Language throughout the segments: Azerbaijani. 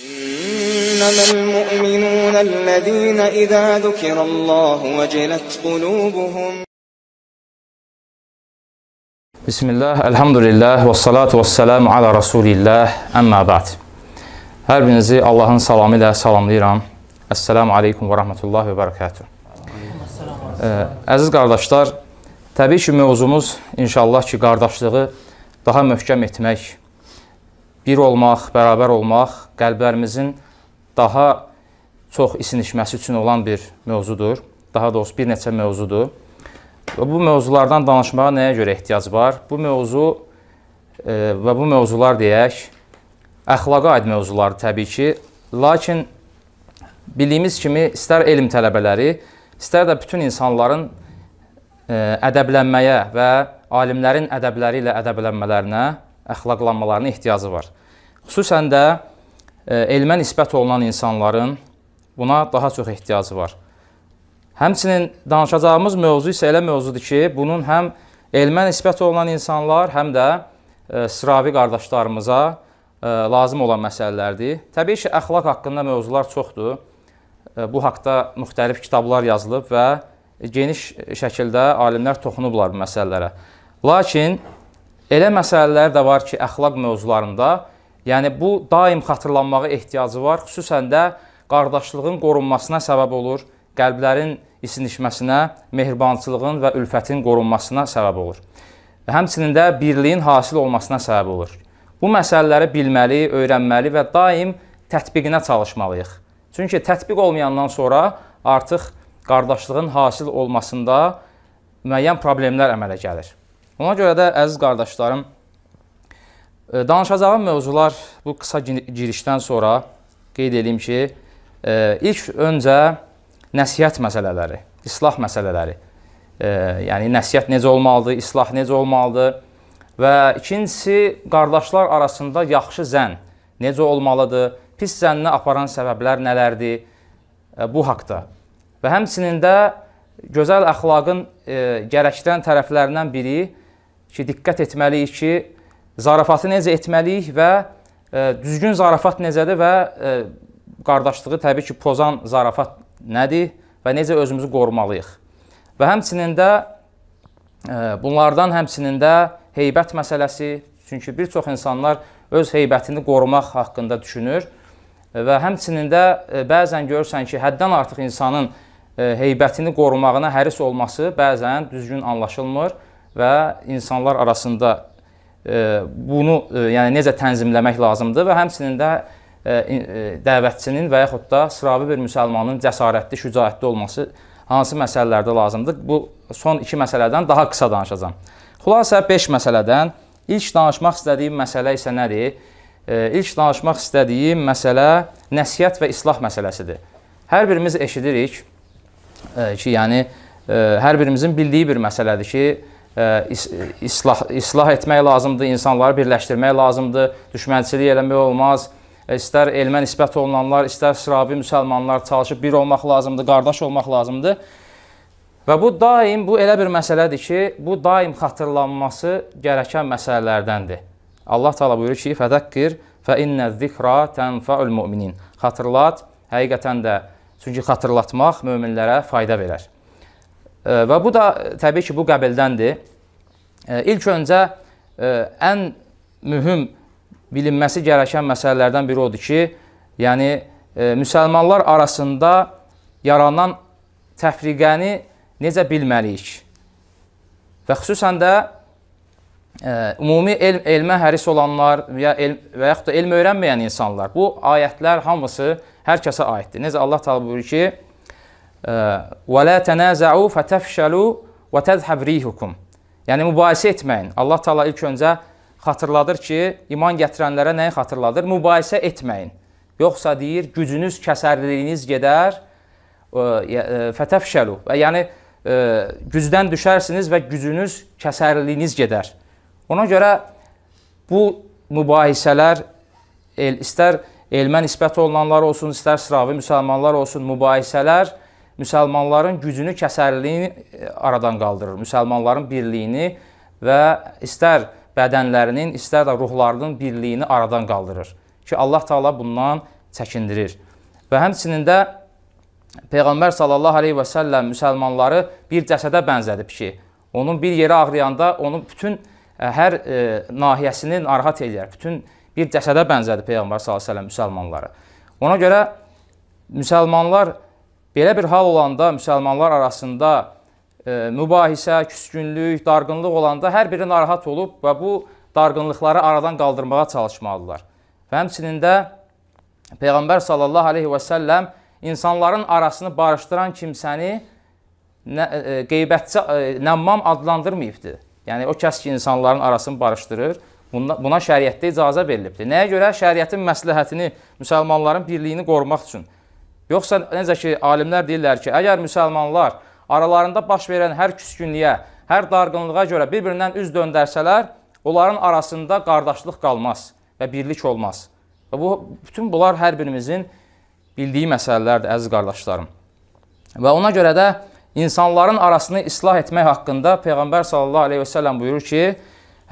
إنما المؤمنون الذين إذا ذكر الله وجلت قلوبهم Bismillah, elhamdülillah, və salatu və salamu alə Rasulillah, əmmə bəd. Hər birinizi Allahın salamı ilə salamlayıram. Əssəlamu aleykum və rəhmətullah və bərəkətuh. Ə, əziz qardaşlar, təbii ki, mövzumuz inşallah ki, qardaşlığı daha möhkəm etmək bir olmaq, bərabər olmaq qəlblərimizin daha çox isinişməsi üçün olan bir mövzudur. Daha doğrusu bir neçə mövzudur. Və bu mövzulardan danışmağa nəyə görə ehtiyac var? Bu mövzu e, və bu mövzular deyək, əxlaqa aid mövzulardır təbii ki. Lakin bildiyimiz kimi istər elm tələbələri, istər də bütün insanların e, ədəblənməyə və alimlərin ədəbləri ilə ədəblənmələrinə, əxlaqlanmalarına ehtiyacı var. Xüsusən də e, elmə nisbət olunan insanların buna daha çox ehtiyacı var. Həmçinin danışacağımız mövzu isə elə mövzudur ki, bunun həm elmə nisbət olunan insanlar, həm də e, sıravi qardaşlarımıza e, lazım olan məsələlərdir. Təbii ki, əxlaq haqqında mövzular çoxdur. Bu haqda müxtəlif kitablar yazılıb və geniş şəkildə alimlər toxunublar bu məsələlərə. Lakin elə məsələlər də var ki, əxlaq mövzularında Yəni bu daim xatırlanmağa ehtiyacı var. Xüsusən də qardaşlığın qorunmasına səbəb olur, qəlblərin isinişməsinə, mehribançılığın və ülfətin qorunmasına səbəb olur. Həmçinin də birliyin hasil olmasına səbəb olur. Bu məsələləri bilməli, öyrənməli və daim tətbiqinə çalışmalıyıq. Çünki tətbiq olmayandan sonra artıq qardaşlığın hasil olmasında müəyyən problemlər əmələ gəlir. Ona görə də əziz qardaşlarım, Danışacağım mövzular bu qısa girişdən sonra qeyd edeyim ki, e, ilk öncə nəsihət məsələləri, islah məsələləri. E, yəni nəsihət necə olmalıdır, islah necə olmalıdır və ikincisi qardaşlar arasında yaxşı zən necə olmalıdır, pis zənnə aparan səbəblər nələrdir e, bu haqqda. Və həmçinin də gözəl əxlaqın gərəkdən tərəflərindən biri ki, diqqət etməliyik ki, zarafatı necə etməliyik və ə, e, düzgün zarafat necədir və ə, e, qardaşlığı təbii ki, pozan zarafat nədir və necə özümüzü qorumalıyıq. Və həmçinin də ə, e, bunlardan həmçinin də heybət məsələsi, çünki bir çox insanlar öz heybətini qorumaq haqqında düşünür və həmçinin də ə, bəzən görürsən ki, həddən artıq insanın ə, heybətini qorumağına həris olması bəzən düzgün anlaşılmır və insanlar arasında bunu e, yəni necə tənzimləmək lazımdır və həmçinin də e, e, dəvətçinin və yaxud da sıravi bir müsəlmanın cəsarətli, şücaətli olması hansı məsələlərdə lazımdır? Bu son 2 məsələdən daha qısa danışacağam. Xülasə 5 məsələdən ilk danışmaq istədiyim məsələ isə nədir? İlk danışmaq istədiyim məsələ nəsihət və islah məsələsidir. Hər birimiz eşidirik ki, yəni hər birimizin bildiyi bir məsələdir ki, is islah, islah etmək lazımdır, insanları birləşdirmək lazımdır, düşmənçilik eləmək olmaz. E, istər elmə nisbət olunanlar, istər sıravi müsəlmanlar çalışıb bir olmaq lazımdır, qardaş olmaq lazımdır. Və bu daim, bu elə bir məsələdir ki, bu daim xatırlanması gərəkən məsələlərdəndir. Allah Taala buyurur ki, "Fədəkkir fə innə zikra tənfa'ul müminin." Xatırlat həqiqətən də çünki xatırlatmaq möminlərə fayda verər. Və bu da təbii ki, bu qəbildəndir. İlk öncə e, ən mühüm bilinməsi gərəkən məsələlərdən biri odur ki, yəni e, müsəlmanlar arasında yaranan təfriqəni necə bilməliyik? Və xüsusən də ə, e, ümumi elm, elmə həris olanlar ya elm, və yaxud da elm öyrənməyən insanlar. Bu ayətlər hamısı hər kəsə aiddir. Necə Allah təala buyurur ki, Və la tənazəu fətəfşəlu və təzhəb rihukum. Yəni mübahisə etməyin. Allah Taala ilk öncə xatırladır ki, iman gətirənlərə nəyi xatırladır? Mübahisə etməyin. Yoxsa deyir, gücünüz, kəsərliliyiniz gedər e, e, fətəfşəlu. Və yəni e, gücdən düşərsiniz və gücünüz, kəsərliliyiniz gedər. Ona görə bu mübahisələr el, istər elmə nisbət olunanlar olsun, istər sıravi müsəlmanlar olsun, mübahisələr müsəlmanların gücünü, kəsərliyini e, aradan qaldırır. Müsəlmanların birliyini və istər bədənlərinin, istər də ruhlarının birliyini aradan qaldırır ki, Allah Taala bundan çəkindirir. Və həmçinin də Peyğəmbər sallallahu əleyhi və səlləm müsəlmanları bir cəsədə bənzədib ki, onun bir yeri ağrıyanda onun bütün e, hər e, nahiyəsini narahat eləyər. Bütün bir cəsədə bənzədi Peyğəmbər sallallahu əleyhi və səlləm müsəlmanları. Ona görə müsəlmanlar Belə bir hal olanda müsəlmanlar arasında e, mübahisə, küskünlük, darğınlıq olanda hər biri narahat olub və bu darğınlıqları aradan qaldırmağa çalışmalıdırlar. Və həmçinin də Peyğəmbər sallallahu aleyhi və səlləm insanların arasını barışdıran kimsəni nə, e, e, qeybətçi, nəmmam adlandırmayıbdır. Yəni, o kəs ki, insanların arasını barışdırır, buna, buna şəriətdə icazə verilibdir. Nəyə görə? Şəriətin məsləhətini, müsəlmanların birliyini qorumaq üçün. Yoxsa necə ki, alimlər deyirlər ki, əgər müsəlmanlar aralarında baş verən hər küskünlüyə, hər darqınlığa görə bir-birindən üz döndərsələr, onların arasında qardaşlıq qalmaz və birlik olmaz. Və bu, bütün bunlar hər birimizin bildiyi məsələlərdir, əziz qardaşlarım. Və ona görə də insanların arasını islah etmək haqqında Peyğəmbər sallallahu aleyhi və sələm buyurur ki,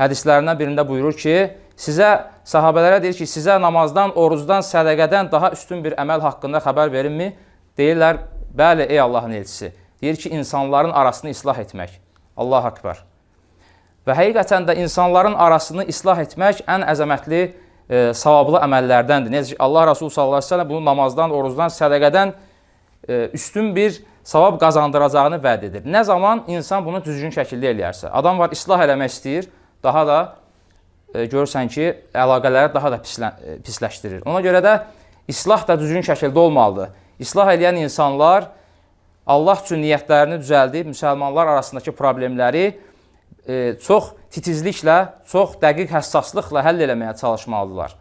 hədislərindən birində buyurur ki, Sizə sahabelərə deyir ki, sizə namazdan, orucdan, sədəqədən daha üstün bir əməl haqqında xəbər verinmi? Deyirlər, bəli, ey Allahın elçisi. Deyir ki, insanların arasını islah etmək. Allah akbar. Və həqiqətən də insanların arasını islah etmək ən əzəmətli e, savablı əməllərdəndir. Necə ki, Allah Rasulü sallallahu əleyhi və səlləm bunu namazdan, orucdan, sədəqədən e, üstün bir savab qazandıracağını vəd edir. Nə zaman insan bunu düzgün şəkildə eləyərsə. Adam var islah eləmək istəyir, daha da E, görürsən ki, əlaqələri daha da pislə e, pisləşdirir. Ona görə də islah da düzgün şəkildə olmalıdır. İslah edən insanlar Allah üçün niyyətlərini düzəldib müsəlmanlar arasındakı problemləri e, çox titizliklə, çox dəqiq həssaslıqla həll eləməyə çalışmalıdırlar.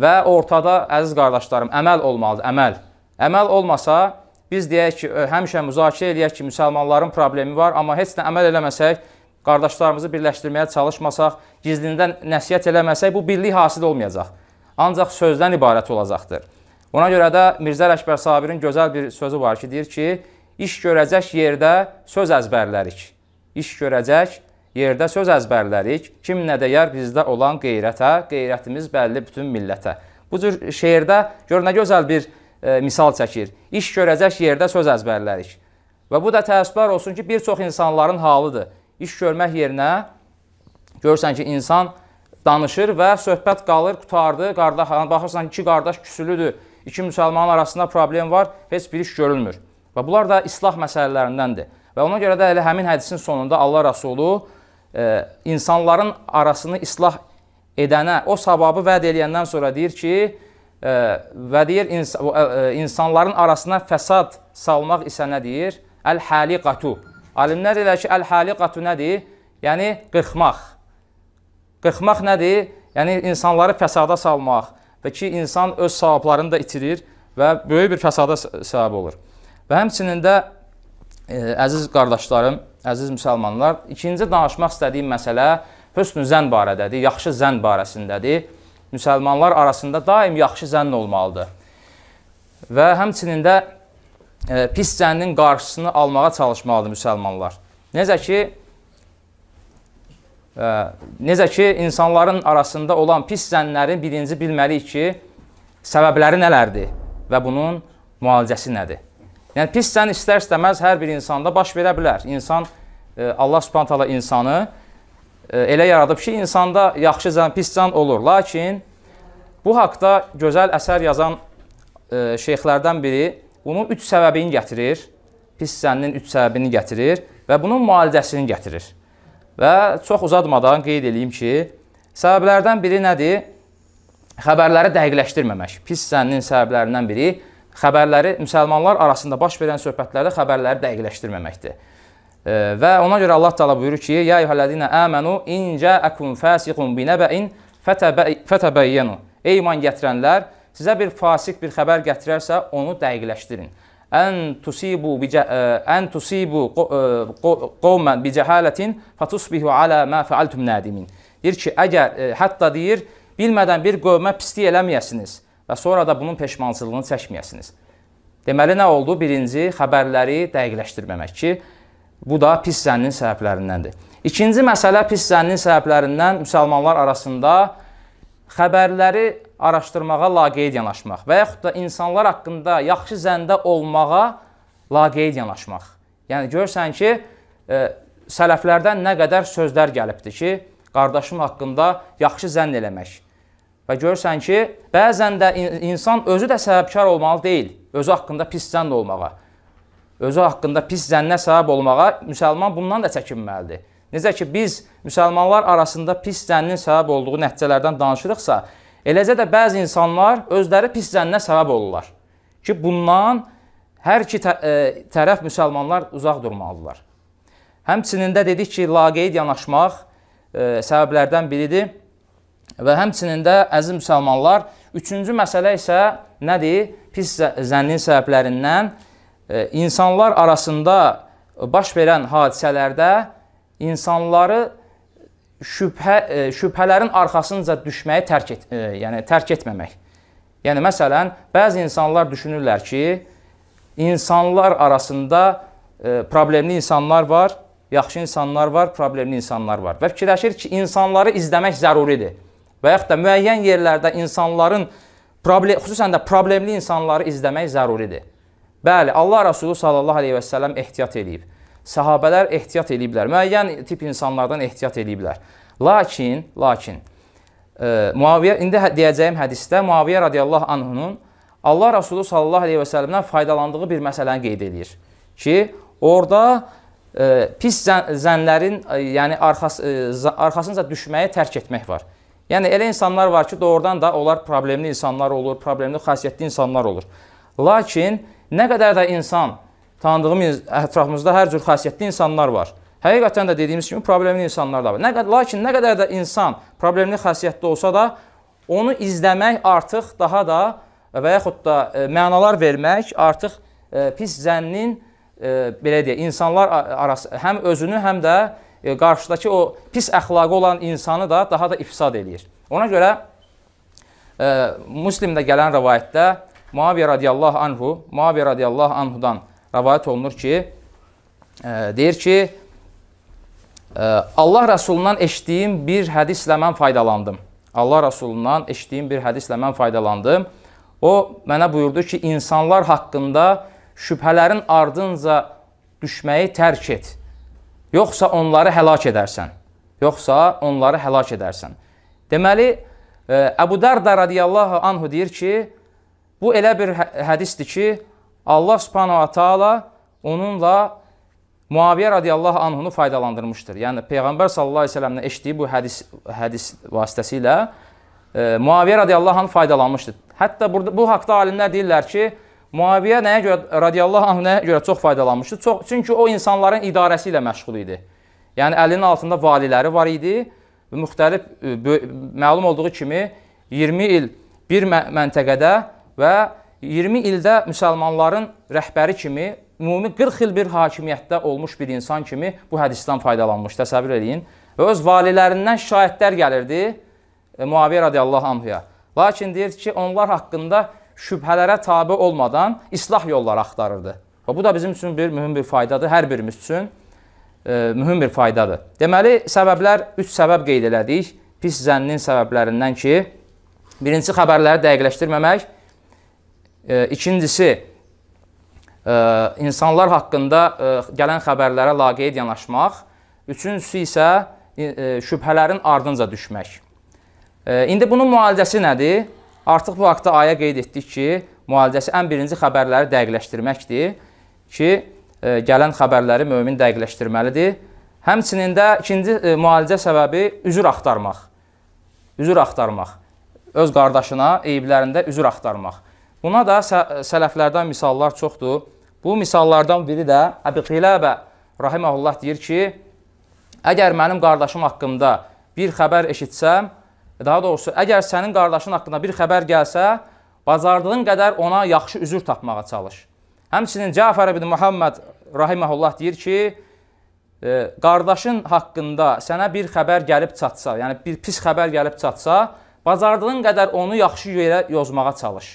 Və ortada əziz qardaşlarım, əməl olmalıdır, əməl. Əməl olmasa biz deyək ki, e, həmişə müzakirə eləyək ki, müsəlmanların problemi var, amma heç nə əməl eləməsək, qardaşlarımızı birləşdirməyə çalışmasaq, gizlindən nəsiyyət eləməsək, bu birlik hasil olmayacaq. Ancaq sözdən ibarət olacaqdır. Ona görə də Mirzə Əkbər Sabirin gözəl bir sözü var ki, deyir ki, iş görəcək yerdə söz əzbərlərik. İş görəcək yerdə söz əzbərlərik. Kim nə deyər bizdə olan qeyrətə, qeyrətimiz bəlli bütün millətə. Bu cür şeirdə gör nə gözəl bir e, misal çəkir. İş görəcək yerdə söz əzbərlərik. Və bu da təəssüflər olsun ki, bir çox insanların halıdır iş görmək yerinə görürsən ki, insan danışır və söhbət qalır, qutardı, qardaş, baxırsan iki qardaş küsülüdür, iki müsəlman arasında problem var, heç bir iş görülmür. Və bunlar da islah məsələlərindəndir. Və ona görə də elə həmin hədisin sonunda Allah Rəsulu e, insanların arasını islah edənə o savabı vəd eləyəndən sonra deyir ki, e, və deyir ins e, insanların arasına fəsad salmaq isə nə deyir? Əl-Haliqatu. Alimlər elə ki, əl-xaliqatu nədir? Yəni, qıxmaq. Qıxmaq nədir? Yəni, insanları fəsada salmaq və ki, insan öz savablarını da itirir və böyük bir fəsada səbəb olur. Və həmçinin də, e, əziz qardaşlarım, əziz müsəlmanlar, ikinci danışmaq istədiyim məsələ hösnü zən barədədir, yaxşı zən barəsindədir. Müsəlmanlar arasında daim yaxşı zənn olmalıdır. Və həmçinin də pis zənnin qarşısını almağa çalışmalıdır müsəlmanlar. Necə ki, ə, e, necə ki, insanların arasında olan pis zənlərin birinci bilməliyik ki, səbəbləri nələrdir və bunun müalicəsi nədir? Yəni, pis zənn istər-istəməz hər bir insanda baş verə bilər. İnsan, ə, e, Allah subhantala insanı ə, e, elə yaradıb ki, insanda yaxşı zənn, pis zənn olur. Lakin bu haqda gözəl əsər yazan ə, şeyxlərdən biri, bunun üç səbəbini gətirir, pis hissənin üç səbəbini gətirir və bunun müalicəsini gətirir. Və çox uzatmadan qeyd edeyim ki, səbəblərdən biri nədir? Xəbərləri dəqiqləşdirməmək. Pis hissənin səbəblərindən biri xəbərləri müsəlmanlar arasında baş verən söhbətlərdə xəbərləri dəqiqləşdirməməkdir. Və ona görə Allah Taala buyurur ki: "Ya eyhellezina amanu in ja'akum fasiqun bi naba'in fatabayyanu." Ey iman gətirənlər, sizə bir fasik bir xəbər gətirərsə, onu dəqiqləşdirin. Ən tusibu e, ən tusibu qawman e, bi cahalatin fatusbihu ala ma fa'altum nadimin. Deyir ki, əgər ə, e, hətta deyir, bilmədən bir qövmə pislik eləməyəsiniz və sonra da bunun peşmançılığını çəkməyəsiniz. Deməli nə oldu? Birinci, xəbərləri dəqiqləşdirməmək ki, bu da pis zənnin səbəblərindəndir. İkinci məsələ pis zənnin səbəblərindən müsəlmanlar arasında xəbərləri araşdırmağa laqeyd yanaşmaq və yaxud da insanlar haqqında yaxşı zəndə olmağa laqeyd yanaşmaq. Yəni görsən ki, e, sələflərdən nə qədər sözlər gəlibdi ki, qardaşım haqqında yaxşı zənn eləmək. Və görsən ki, bəzən də insan özü də səbəbkar olmalı deyil, özü haqqında pis zənn olmağa. Özü haqqında pis zənnə səbəb olmağa müsəlman bundan da çəkinməlidir. Necə ki biz müsəlmanlar arasında pis zənnin səbəb olduğu nəticələrdən danışırıqsa, Eləcə də bəzi insanlar özləri pis zənnə səbəb olurlar ki, bundan hər iki e, tərəf müsəlmanlar uzaq durmalıdırlar. Həmçinin də dedik ki, laqeyd yanaşmaq e, səbəblərdən biridir və həmçinin də əziz müsəlmanlar, üçüncü məsələ isə nədir? Pis zənnin səbəblərindən e, insanlar arasında baş verən hadisələrdə insanları şübhə e, şübhələrin arxasınca düşməyi tərk et, e, yəni tərk etməmək. Yəni məsələn, bəzi insanlar düşünürlər ki, insanlar arasında e, problemli insanlar var, yaxşı insanlar var, problemli insanlar var və fikirləşir ki, insanları izləmək zəruridir. Və yaxud da müəyyən yerlərdə insanların problem xüsusən də problemli insanları izləmək zəruridir. Bəli, Allah Rəsulu sallallahu əleyhi və səlləm ehtiyat eləyib. Səhabələr ehtiyat eləyiblər. Müəyyən tip insanlardan ehtiyat eləyiblər. Lakin, lakin e, Muaviyə indi hə, deyəcəyim hədisdə Muaviyə radiyallahu anhunun Allah Rəsulu sallallahu əleyhi və səlləmdən faydalandığı bir məsələni qeyd eləyir ki, orada e, pis zən, zənlərin, e, yəni arxas, e, arxasınca düşməyi tərk etmək var. Yəni elə insanlar var ki, doğrudan da onlar problemli insanlar olur, problemli xasiyyətli insanlar olur. Lakin nə qədər də insan tanıdığımız ətrafımızda hər cür xasiyyətli insanlar var. Həqiqətən də dediyimiz kimi problemli insanlar da var. Nə qədər lakin nə qədər də insan problemli xasiyyətli olsa da onu izləmək artıq daha da və yaxud da e, mənalar vermək artıq e, pis zənnin e, belə deyə insanlar arası həm özünü, həm də e, qarşıdakı o pis əxlaqı olan insanı da daha da ifsad eləyir. Ona görə e, Müslimdə gələn rivayətdə Muaviyə radiyallahu anhu, Muaviyə radiyallahu anhudan rəvayət olunur ki, e, deyir ki, e, Allah Rəsulundan eşitdiyim bir hədislə mən faydalandım. Allah Rəsulundan eşitdiyim bir hədislə mən faydalandım. O mənə buyurdu ki, insanlar haqqında şübhələrin ardınca düşməyi tərk et. Yoxsa onları həlak edərsən. Yoxsa onları həlak edərsən. Deməli, e, Əbu Darda radiyallahu anhu deyir ki, bu elə bir hə-, hədisdir ki, Allah subhanahu taala onunla Muaviyə radiyallahu anhunu faydalandırmışdır. Yəni Peyğəmbər sallallahu əleyhi və səlləmdən eşitdiyi bu hədis hədis vasitəsilə e, Muaviyə radiyallahu anh faydalanmışdır. Hətta burada bu haqqda alimlər deyirlər ki, Muaviyə nəyə görə radiyallahu anh nəyə görə çox faydalanmışdı? Çox çünki o insanların idarəsi ilə məşğul idi. Yəni əlinin altında valiləri var idi və müxtəlif e, məlum olduğu kimi 20 il bir məntəqədə və 20 ildə müsəlmanların rəhbəri kimi ümumi 40 il bir hakimiyyətdə olmuş bir insan kimi bu hədisdən faydalanmış, təsəvvür eləyin. Və öz valilərindən şahidlər gəlirdi e, Muaviyyə radiyallahu anhuya. Lakin deyir ki, onlar haqqında şübhələrə tabi olmadan islah yolları axtarırdı. Və bu da bizim üçün bir mühüm bir faydadır, hər birimiz üçün e, mühüm bir faydadır. Deməli, səbəblər, üç səbəb qeyd elədik. Pis zənnin səbəblərindən ki, birinci xəbərləri dəqiqləşdirməmək, E, ikincisi, e, insanlar haqqında e, gələn xəbərlərə laqeyd yanaşmaq. Üçüncüsü isə e, şübhələrin ardınca düşmək. E, indi bunun müalicəsi nədir? Artıq bu haqda aya qeyd etdik ki, müalicəsi ən birinci xəbərləri dəqiqləşdirməkdir ki, e, gələn xəbərləri mömin dəqiqləşdirməlidir. Həmçinin də ikinci e, müalicə səbəbi üzr axtarmaq. Üzr axtarmaq. Öz qardaşına eyblərində üzr axtarmaq. Buna da sələflərdən misallar çoxdur. Bu misallardan biri də Əbi Qilabə rahiməhullah deyir ki, əgər mənim qardaşım haqqımda bir xəbər eşitsəm, daha doğrusu əgər sənin qardaşın haqqında bir xəbər gəlsə, bacardığın qədər ona yaxşı üzür tapmağa çalış. Həmçinin Cəfər ibn Muhammed rahiməhullah deyir ki, e, qardaşın haqqında sənə bir xəbər gəlib çatsa, yəni bir pis xəbər gəlib çatsa, bacardığın qədər onu yaxşı yerə yozmağa çalış.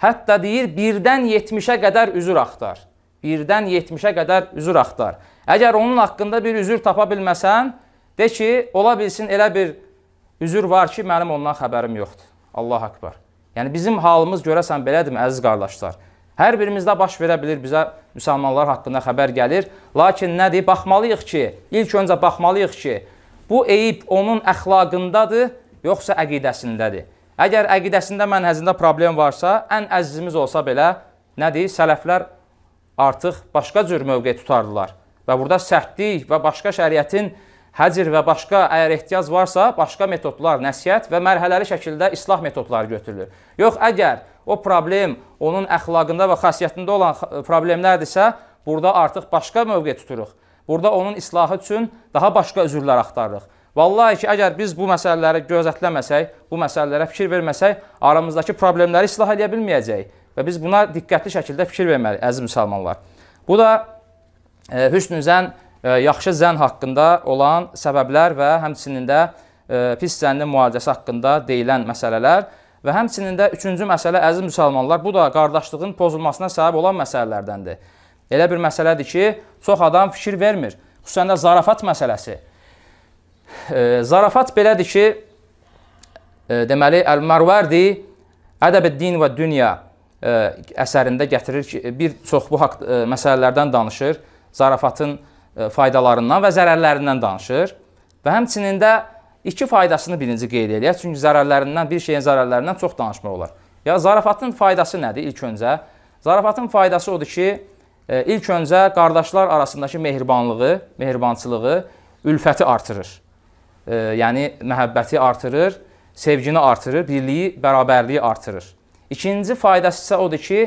Hətta deyir, birdən 70-ə qədər üzür axtar. Birdən 70-ə qədər üzür axtar. Əgər onun haqqında bir üzür tapa bilməsən, de ki, ola bilsin elə bir üzür var ki, mənim ondan xəbərim yoxdur. Allah akbar. Yəni, bizim halımız görəsən belədirmi, əziz qardaşlar? Hər birimizdə baş verə bilir, bizə müsəlmanlar haqqında xəbər gəlir. Lakin nədir? Baxmalıyıq ki, ilk öncə baxmalıyıq ki, bu eyib onun əxlaqındadır, yoxsa əqidəsindədir. Əgər əqidəsində, mənhəzində problem varsa, ən əzizimiz olsa belə nədir? Sələflər artıq başqa cür mövqe tutardılar. Və burada sərtlik və başqa şəriətin həcr və başqa əgər ehtiyac varsa, başqa metodlar, nəsihət və mərhələli şəkildə islah metodları götürülür. Yox, əgər o problem onun əxlaqında və xasiyyətində olan problemlərdirsə, burada artıq başqa mövqe tuturuq. Burada onun islahı üçün daha başqa üzrlər axtarırıq. Vallahi ki, əgər biz bu məsələləri gözətləməsək, bu məsələlərə fikir verməsək, aramızdakı problemləri islah edə bilməyəcəyik. Və biz buna diqqətli şəkildə fikir verməliyik, əziz müsəlmanlar. Bu da e, hüsnü zən, e, yaxşı zən haqqında olan səbəblər və həmçinin də e, pis zənnin müalicəsi haqqında deyilən məsələlər. Və həmçinin də üçüncü məsələ, əziz müsəlmanlar, bu da qardaşlığın pozulmasına səbəb olan məsələlərdəndir. Elə bir məsələdir ki, çox adam fikir vermir. Xüsusən də zarafat məsələsi. Zarafat belədir ki, e, deməli Əl-Marvardi Ədəb-ed-din və dünya e, əsərində gətirir ki, bir çox bu haqq e, məsələlərdən danışır. Zarafatın faydalarından və zərərlərindən danışır. Və həmçinin də iki faydasını birinci qeyd eləyək. Çünki zərərlərindən, bir şeyin zərərlərindən çox danışmaq olar. Ya zarafatın faydası nədir ilk öncə? Zarafatın faydası odur ki, ilk öncə qardaşlar arasındakı mehribanlığı, mehribançılığı, ülfəti artırır yəni məhəbbəti artırır, sevgini artırır, birliyi, bərabərliyi artırır. İkinci faydası isə odur ki,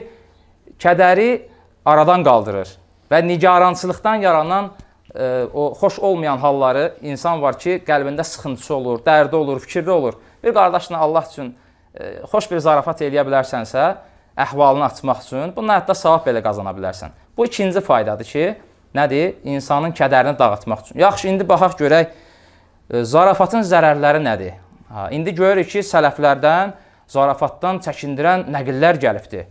kədəri aradan qaldırır və nigarançılıqdan yaranan ə, e, o xoş olmayan halları insan var ki, qəlbində sıxıntısı olur, dərdi olur, fikirdə olur. Bir qardaşına Allah üçün ə, e, xoş bir zarafat eləyə bilərsənsə, əhvalını açmaq üçün bununla hətta savab belə qazana bilərsən. Bu ikinci faydadır ki, nədir? İnsanın kədərini dağıtmaq üçün. Yaxşı, indi baxaq görək Zarafatın zərərləri nədir? Ha, indi görürük ki, sələflərdən zarafatdan çəkindirən nəqillər gəlibdir.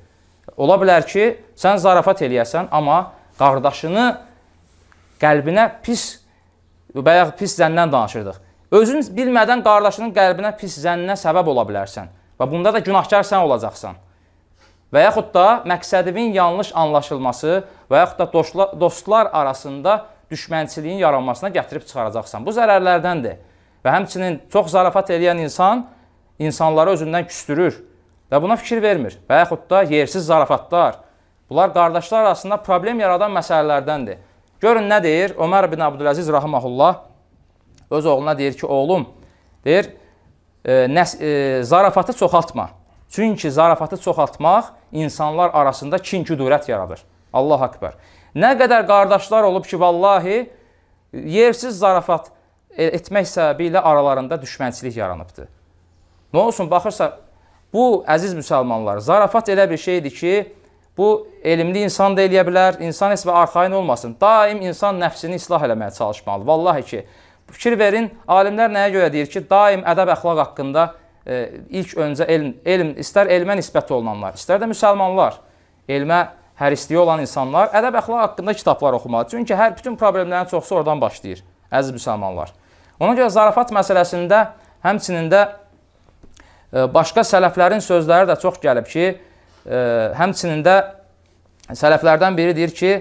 Ola bilər ki, sən zarafat eləyəsən, amma qardaşını qəlbinə pis bayaq pis zəndən danışırdıq. Özün bilmədən qardaşının qəlbinə pis zənnə səbəb ola bilərsən və bunda da günahkar sən olacaqsan. Və yaxud da məqsədinin yanlış anlaşılması və yaxud da dostlar arasında düşmənçiliyin yaranmasına gətirib çıxaracaqsan. Bu zərərlərdəndir. Və həmçinin çox zarafat eləyən insan insanları özündən küstürür və buna fikir vermir. Və yaxud da yersiz zarafatlar. Bunlar qardaşlar arasında problem yaradan məsələlərdəndir. Görün nə deyir Ömər bin Abdüləziz rahmehullah öz oğluna deyir ki, oğlum, deyir, e, nəs, e, zarafatı çoxaltma. Çünki zarafatı çoxaltmaq insanlar arasında kin-küdurət yaradır. Allah akbar. Nə qədər qardaşlar olub ki, vallahi yersiz zarafat e, etmək səbəbi ilə aralarında düşmənçilik yaranıbdır. Nə olsun, baxırsa, bu əziz müsəlmanlar, zarafat elə bir şeydir ki, bu elmli insan da eləyə bilər, insan heç və arxain olmasın. Daim insan nəfsini islah eləməyə çalışmalıdır. Vallahi ki, fikir verin, alimlər nəyə görə deyir ki, daim ədəb-əxlaq haqqında e, ilk öncə elm, elm, istər elmə nisbət olunanlar, istər də müsəlmanlar elmə nisbət həristiyi olan insanlar ədəb əxlaq haqqında kitablar oxumalıdır. Çünki hər bütün problemlərin çoxu oradan başlayır, əziz müsəlmanlar. Ona görə zarafat məsələsində həmçinin də e, başqa sələflərin sözləri də çox gəlib ki, e, həmçinin də sələflərdən biri deyir ki,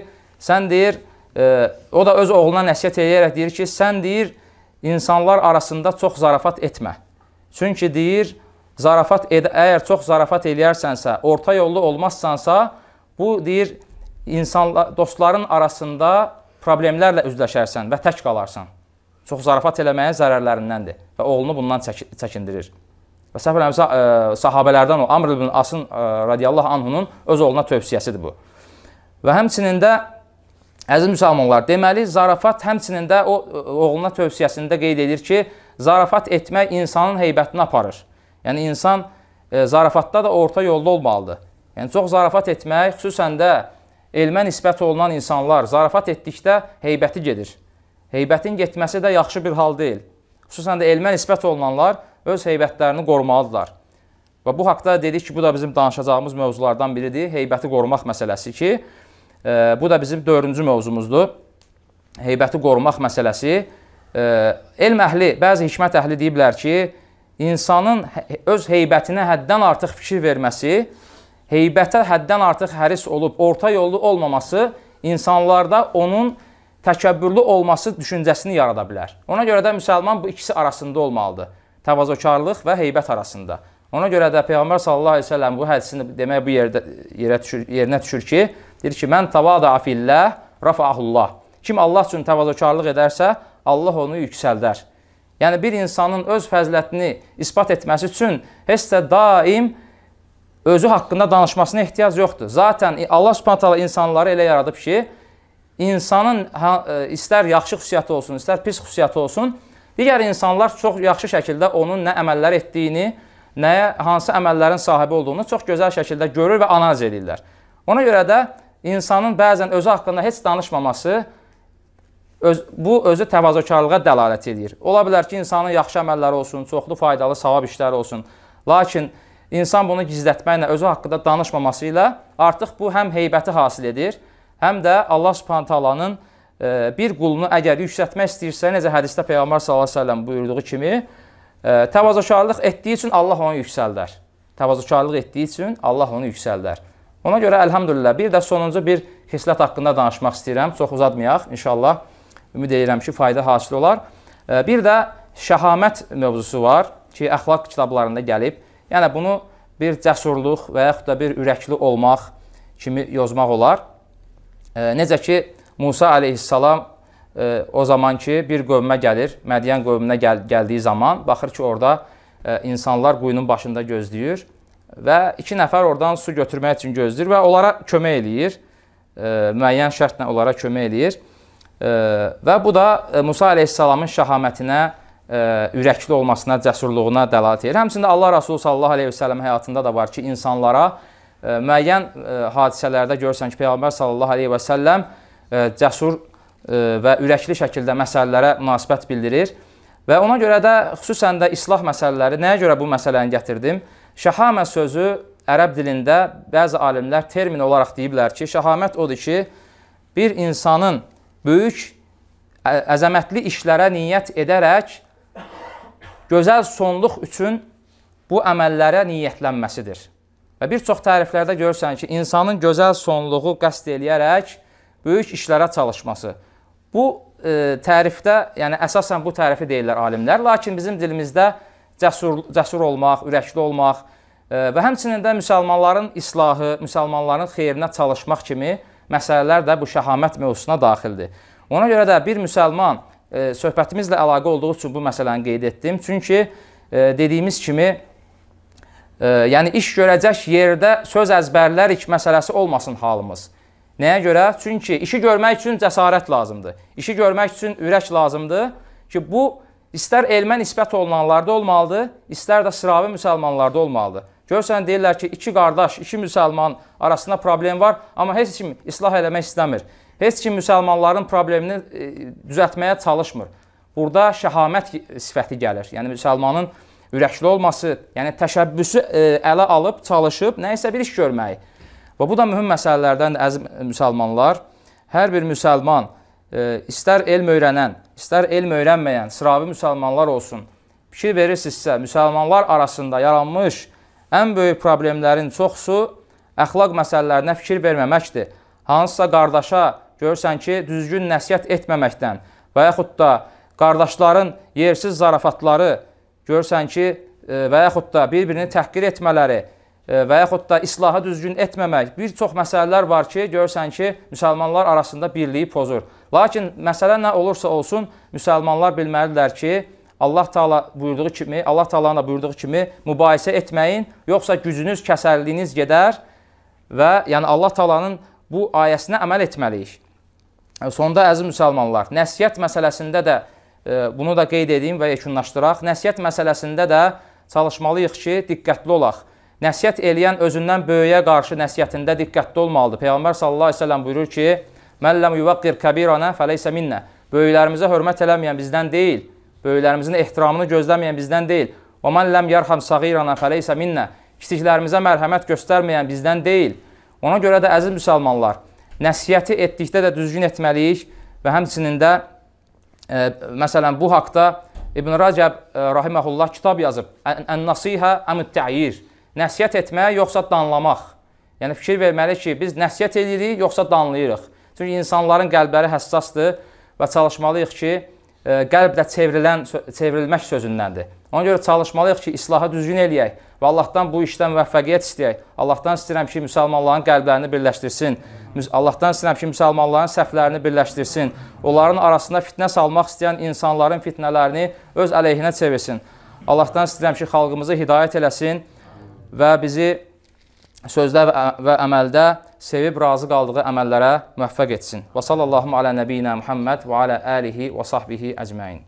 sən deyir, e, o da öz oğluna nəsihət edərək deyir ki, sən deyir, insanlar arasında çox zarafat etmə. Çünki deyir, zarafat edə, əgər çox zarafat eləyərsənsə, orta yollu olmazsansa, Bu deyir insanlar dostların arasında problemlərlə üzləşərsən və tək qalarsan. Çox zarafat eləməyin zərərlərindəndir və oğlunu bundan çək çəkindirir. Və səhv eləmirsə sahabelərdən o Amr ibn Asın radiyallahu anhunun öz oğluna tövsiyəsidir bu. Və həmçinin də əziz müsəlmanlar, deməli zarafat həmçinin də o oğluna tövsiyəsində qeyd edir ki, zarafat etmək insanın heybətini aparır. Yəni insan e, zarafatda da orta yolda olmalıdır. Yəni çox zarafat etmək, xüsusən də elmə nisbət olunan insanlar zarafat etdikdə heybəti gedir. Heybətin getməsi də yaxşı bir hal deyil. Xüsusən də elmə nisbət olunanlar öz heybətlərini qorumalıdırlar. Və bu haqda dedik ki, bu da bizim danışacağımız mövzulardan biridir, heybəti qorumaq məsələsi ki, e, bu da bizim dördüncü mövzumuzdur. Heybəti qorumaq məsələsi. E, elm əhli, bəzi hikmət əhli deyiblər ki, insanın öz heybətinə həddən artıq fikir verməsi, heybətə həddən artıq həris olub, orta yollu olmaması insanlarda onun təkəbbürlü olması düşüncəsini yarada bilər. Ona görə də müsəlman bu ikisi arasında olmalıdır. Təvazökarlıq və heybət arasında. Ona görə də Peyğəmbər sallallahu əleyhi və səlləm bu hədisini demək bu yerdə yerə düşür, yerinə düşür ki, deyir ki, "Mən tavada fillah, rafa'ahullah." Kim Allah üçün təvazökarlıq edərsə, Allah onu yüksəldər. Yəni bir insanın öz fəzilətini isbat etməsi üçün heç də daim özü haqqında danışmasına ehtiyac yoxdur. Zaten Allah Subhanahu taala insanları elə yaradıb ki, insanın e, istər yaxşı xüsusiyyəti olsun, istər pis xüsusiyyəti olsun, digər insanlar çox yaxşı şəkildə onun nə əməllər etdiyini, nəyə hansı əməllərin sahibi olduğunu çox gözəl şəkildə görür və analiz edirlər. Ona görə də insanın bəzən özü haqqında heç danışmaması öz, bu özü təvazökarlığa dəlalət edir. Ola bilər ki, insanın yaxşı əməlləri olsun, çoxlu faydalı savab işləri olsun. Lakin İnsan bunu gizlətməklə, özü haqqında danışmaması ilə artıq bu həm heybəti hasil edir, həm də Allah Subhanahu taalanın e, bir qulunu əgər yüksəltmək istəyirsə, necə hədisdə Peyğəmbər sallallahu əleyhi və səlləm buyurduğu kimi, e, təvazökarlıq etdiyi üçün Allah onu yüksəldər. Təvazökarlıq etdiyi üçün Allah onu yüksəldər. Ona görə elhamdülillah bir də sonuncu bir xislət haqqında danışmaq istəyirəm. Çox uzatmayaq. İnşallah ümid edirəm ki, fayda hasil olar. E, bir də şəhamət mövzusu var ki, əxlaq kitablarında gəlib. Yəni bunu bir cəsurluq və yaxud da bir ürəkli olmaq kimi yozmaq olar. E, necə ki Musa əleyhissalam e, o zamanki bir qövmə gəlir, Mədyan qövmünə gəl gəldiyi zaman baxır ki, orada e, insanlar quyunun başında gözləyir və iki nəfər oradan su götürmək üçün gözləyir və onlara kömək eləyir. Müəyyən şərtlə onlara kömək eləyir. Və bu da Musa əleyhissalamın şahamətinə ə, e, ürəkli olmasına, cəsurluğuna dəlalət edir. Həmçində Allah Rəsulu sallallahu əleyhi və səlləm həyatında da var ki, insanlara ə, e, müəyyən ə, e, hadisələrdə görürsən ki, peyğəmbər sallallahu əleyhi və səlləm ə, cəsur ə, və ürəkli şəkildə məsələlərə münasibət bildirir. Və ona görə də xüsusən də islah məsələləri, nəyə görə bu məsələni gətirdim? Şəhamə sözü ərəb dilində bəzi alimlər termin olaraq deyiblər ki, şəhamət odur ki, bir insanın böyük əzəmətli işlərə niyyət edərək gözəl sonluq üçün bu əməllərə niyyətlənməsidir. Və bir çox təriflərdə görürsən ki, insanın gözəl sonluğu qəsd eləyərək böyük işlərə çalışması. Bu e, tərifdə, yəni əsasən bu tərifi deyirlər alimlər, lakin bizim dilimizdə cəsur, cəsur olmaq, ürəkli olmaq e, və həmçinin də müsəlmanların islahı, müsəlmanların xeyrinə çalışmaq kimi məsələlər də bu şəhamət mövzusuna daxildir. Ona görə də bir müsəlman söhbətimizlə əlaqə olduğu üçün bu məsələni qeyd etdim. Çünki dediyimiz kimi yəni iş görəcək yerdə söz əzbərlərik məsələsi olmasın halımız. Nəyə görə? Çünki işi görmək üçün cəsarət lazımdır. İşi görmək üçün ürək lazımdır ki, bu istər elmə nisbət olunanlarda olmalıdır, istər də sıravi müsəlmanlarda olmalıdır. Görsən deyirlər ki, iki qardaş, iki müsəlman arasında problem var, amma heç kim islah eləmək istəmir. Heç kim müsəlmanların problemini e, düzəltməyə çalışmır. Burada şəhamət sifəti gəlir. Yəni müsəlmanın ürəkli olması, yəni təşəbbüsü e, ələ alıb çalışıb nə isə bir iş görməyi. Və bu da mühüm məsələlərdən əziz müsəlmanlar. Hər bir müsəlman e, istər elm öyrənən, istər elm öyrənməyən sıravi müsəlmanlar olsun. Fikir verirsinizsə, müsəlmanlar arasında yaranmış ən böyük problemlərin çoxusu əxlaq məsələlərinə fikir verməməkdir. Hansısa qardaşa görürsən ki, düzgün nəsiyyət etməməkdən və yaxud da qardaşların yersiz zarafatları görürsən ki, e, və yaxud da bir-birini təhqir etmələri e, və yaxud da islahı düzgün etməmək, bir çox məsələlər var ki, görürsən ki, müsəlmanlar arasında birliyi pozur. Lakin məsələ nə olursa olsun, müsəlmanlar bilməlidirlər ki, Allah Taala buyurduğu kimi, Allah Taala'nın da buyurduğu kimi mübahisə etməyin, yoxsa gücünüz, kəsərliyiniz gedər və yəni Allah Taala'nın bu ayəsinə əməl etməliyik. Sonda əziz müsəlmanlar, nəsiyyət məsələsində də e, bunu da qeyd edeyim və yekunlaşdıraq. Nəsiyyət məsələsində də çalışmalıyıq ki, diqqətli olaq. Nəsiyyət eləyən özündən böyüyə qarşı nəsiyyətində diqqətli olmalıdır. Peyğəmbər sallallahu əleyhi və səlləm buyurur ki: "Məlləm yuvaqqir kəbirana feleysə minnə." Böyüklərimizə hörmət eləməyən bizdən deyil, böyüklərimizin ehtiramını gözləməyən bizdən deyil. "Və mən ləm yarham sagirana feleysə minnə." Kiçiklərimizə mərhəmət göstərməyən bizdən deyil. Ona görə də əziz müsəlmanlar, nəsiyyəti etdikdə də düzgün etməliyik və həmçinin də ə, e, məsələn bu haqqda İbn Rəcəb e, rahimehullah kitab yazıb. Ən-Nasihə əm't-Tə'yir. Nəsihət etmək yoxsa danlamaq. Yəni fikir verməliyik ki, biz nəsihət edirik yoxsa danlayırıq. Çünki insanların qəlbləri həssasdır və çalışmalıyıq ki, qəlbdə çevrilən çevrilmək sözündəndir. Ona görə çalışmalıyıq ki, islahı düzgün eləyək və Allahdan bu işdən müvəffəqiyyət istəyək. Allahdan istəyirəm ki, müsəlmanların qəlblərini birləşdirsin. Allahdan istəyirəm ki, müsəlmanların səhvlərini birləşdirsin. Onların arasında fitnə salmaq istəyən insanların fitnələrini öz əleyhinə çevirsin. Allahdan istəyirəm ki, xalqımızı hidayət eləsin və bizi sözdə və əməldə sevib razı qaldığı əməllərə müvəffəq etsin. Və sallallahu alə nəbiyinə Muhammed və alə alihi və sahbihi əcməin.